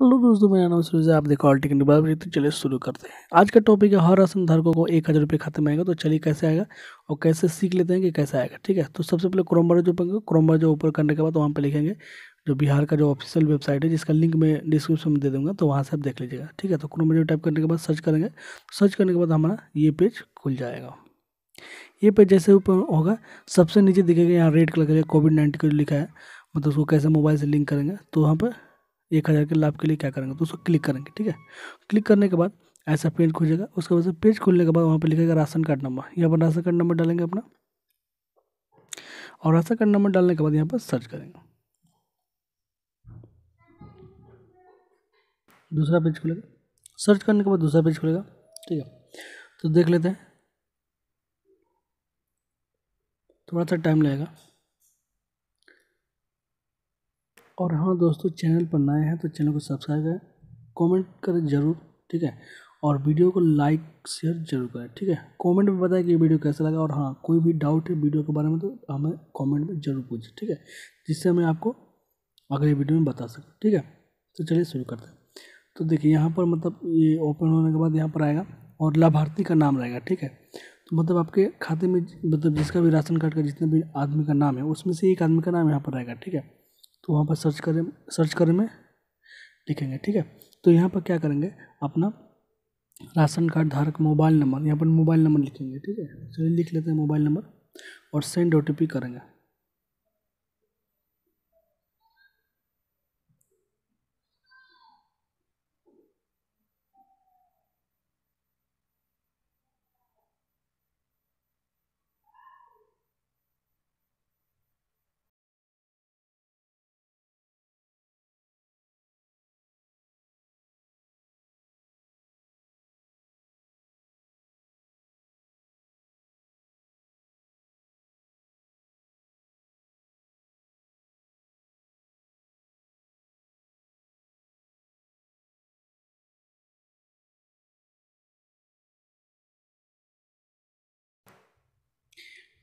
hello दोस्तों मेरा नाम सूरज आप देखो ऑल टेक्निक बात तो चलिए शुरू करते हैं आज का टॉपिक है हर राशन धारकों को एक हज़ार रुपये खाते में आएगा तो चलिए कैसे आएगा और कैसे सीख लेते हैं कि कैसे आएगा ठीक है तो सबसे पहले क्रोमबर जो क्रोमबर जो ऊपर करने के बाद वहाँ पर लिखेंगे जो बिहार का जो ऑफिशियल वेबसाइट है जिसका लिंक मैं डिस्क्रिप्शन में दे दूंगा तो वहाँ से आप देख लीजिएगा ठीक है तो क्रोमर जो टाइप करने के बाद सर्च करेंगे सर्च करने के बाद हमारा ये पेज खुल जाएगा ये पेज जैसे ऊपर होगा सबसे नीचे दिखेगा यहाँ रेड कलर का कोविड नाइन्टीन लिखा है मतलब उसको कैसे मोबाइल से लिंक करेंगे तो वहाँ पर एक हज़ार के लाभ के लिए क्या करेंगे तो उसको क्लिक करेंगे ठीक है क्लिक करने के बाद ऐसा पेज खुलेगा उसके बाद से पेज खुलने के बाद वहाँ पर लिखेगा राशन कार्ड नंबर यहाँ पर राशन कार्ड नंबर डालेंगे अपना और राशन कार्ड नंबर डालने के बाद यहाँ पर सर्च करेंगे दूसरा पेज खुलेगा सर्च करने के बाद दूसरा पेज खुलेगा ठीक है तो देख लेते हैं थोड़ा सा टाइम लगेगा और हाँ दोस्तों चैनल पर नए हैं तो चैनल को सब्सक्राइब करें कमेंट करें ज़रूर ठीक है और वीडियो को लाइक शेयर जरूर करें ठीक है कमेंट में बताएं कि वीडियो कैसा लगा और हाँ कोई भी डाउट है वीडियो के बारे में तो हमें कमेंट में ज़रूर पूछिए ठीक है जिससे हमें आपको अगले वीडियो में बता सकें ठीक है तो चलिए शुरू करते हैं तो देखिए यहाँ पर मतलब ये ओपन होने के बाद यहाँ पर आएगा और लाभार्थी का नाम रहेगा ठीक है तो मतलब आपके खाते में मतलब जिसका भी राशन कार्ड का जितने भी आदमी का नाम है उसमें से एक आदमी का नाम यहाँ पर रहेगा ठीक है तो वहाँ पर सर्च करें सर्च करें में लिखेंगे ठीक है तो यहाँ पर क्या करेंगे अपना राशन कार्ड धारक मोबाइल नंबर यहाँ पर मोबाइल नंबर लिखेंगे ठीक है चलिए लिख लेते हैं मोबाइल नंबर और सेंड ओ करेंगे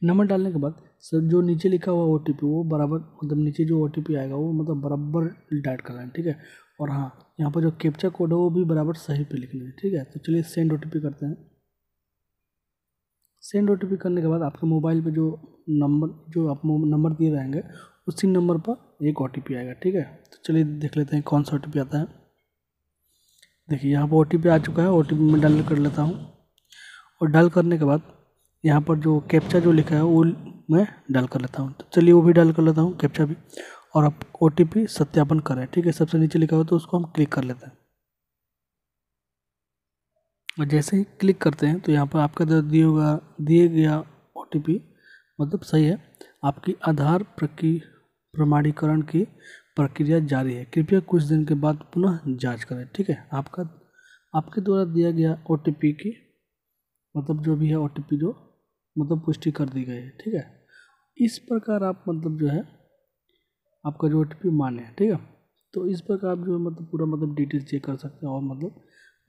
नंबर डालने के बाद सर जो नीचे लिखा हुआ ओ टी पी वो बराबर मतलब नीचे जो ओ टी पी आएगा वो मतलब बराबर डाट करना है ठीक है और हाँ यहाँ पर जो कैप्चा कोड है वो भी बराबर सही पे लिखना है ठीक है तो चलिए सेंड ओ टी पी करते हैं सेंड ओ टी पी करने के बाद आपके मोबाइल पे जो नंबर जो आप नंबर दिए रहेंगे उसी नंबर पर एक ओ टी पी आएगा ठीक है तो चलिए देख लेते हैं कौन सा ओ टी पी आता है देखिए यहाँ पर ओ टी पी आ चुका है ओ टी पी मैं डाल कर लेता हूँ और डाल करने के बाद यहाँ पर जो कैप्चा जो लिखा है वो मैं डाल कर लेता हूँ तो चलिए वो भी डाल कर लेता हूँ कैप्चा भी और आप ओ सत्यापन करें ठीक है सबसे नीचे लिखा हुआ तो उसको हम क्लिक कर लेते हैं और जैसे ही क्लिक करते हैं तो यहाँ पर आपका दिए होगा दिए गया ओ मतलब सही है आपकी आधार प्रमाणीकरण की प्रक्रिया जारी है कृपया कुछ दिन के बाद पुनः जांच करें ठीक है आपका आपके द्वारा दिया गया ओ की मतलब जो भी है ओ जो मतलब पुष्टि कर दी गई है ठीक है इस प्रकार आप मतलब जो है आपका जो ओ मान्य है ठीक है तो इस प्रकार आप जो है मतलब पूरा मतलब डिटेल चेक कर सकते हैं और मतलब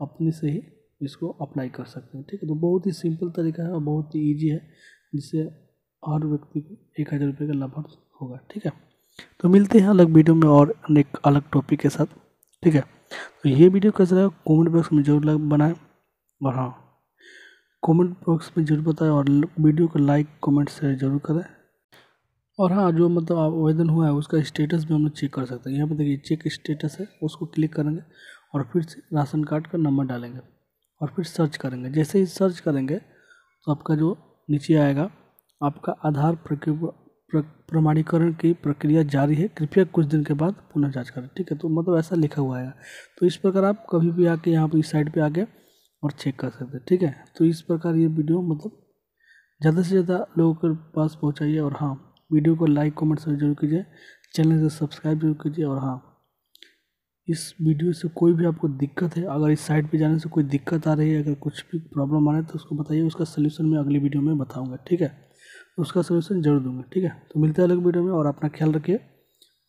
अपने से ही इसको अप्लाई कर सकते हैं ठीक है तो बहुत ही सिंपल तरीका है और बहुत ही ईजी है जिससे हर व्यक्ति को एक हज़ार रुपये का लाभार्थ होगा ठीक है तो मिलते हैं अलग वीडियो में और अनेक अलग टॉपिक के साथ ठीक है तो ये वीडियो कैसा लगा कमेंट बॉक्स में जरूर बनाएं और हाँ कमेंट बॉक्स में ज़रूर बताएं और वीडियो को लाइक कमेंट शेयर जरूर करें और हाँ जो मतलब आवेदन हुआ है उसका स्टेटस भी हम लोग चेक कर सकते हैं यहाँ पर देखिए चेक स्टेटस है उसको क्लिक करेंगे और फिर से राशन कार्ड का नंबर डालेंगे और फिर सर्च करेंगे जैसे ही सर्च करेंगे तो आपका जो नीचे आएगा आपका आधार प्रमाणीकरण की प्रक्रिया जारी है कृपया कुछ दिन के बाद पुनः जाँच करें ठीक है तो मतलब ऐसा लिखा हुआ है तो इस प्रकार आप कभी भी आके यहाँ पर इस साइड पर आके और चेक कर सकते हैं ठीक है तो इस प्रकार ये वीडियो मतलब ज़्यादा से ज़्यादा लोगों के पास पहुँचाइए और हाँ वीडियो को लाइक कमेंट जरूर कीजिए चैनल से सब्सक्राइब जरूर कीजिए और हाँ इस वीडियो से कोई भी आपको दिक्कत है अगर इस साइट पे जाने से कोई दिक्कत आ रही है अगर कुछ भी प्रॉब्लम आ रहा है तो उसको बताइए उसका सलूशन मैं अगली वीडियो में बताऊँगा ठीक है तो उसका सलूशन जरूर दूंगा ठीक है तो मिलते हैं अलग वीडियो में और अपना ख्याल रखिए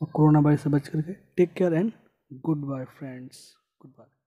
और कोरोना वायरस से बच करके take care and goodbye friends good bye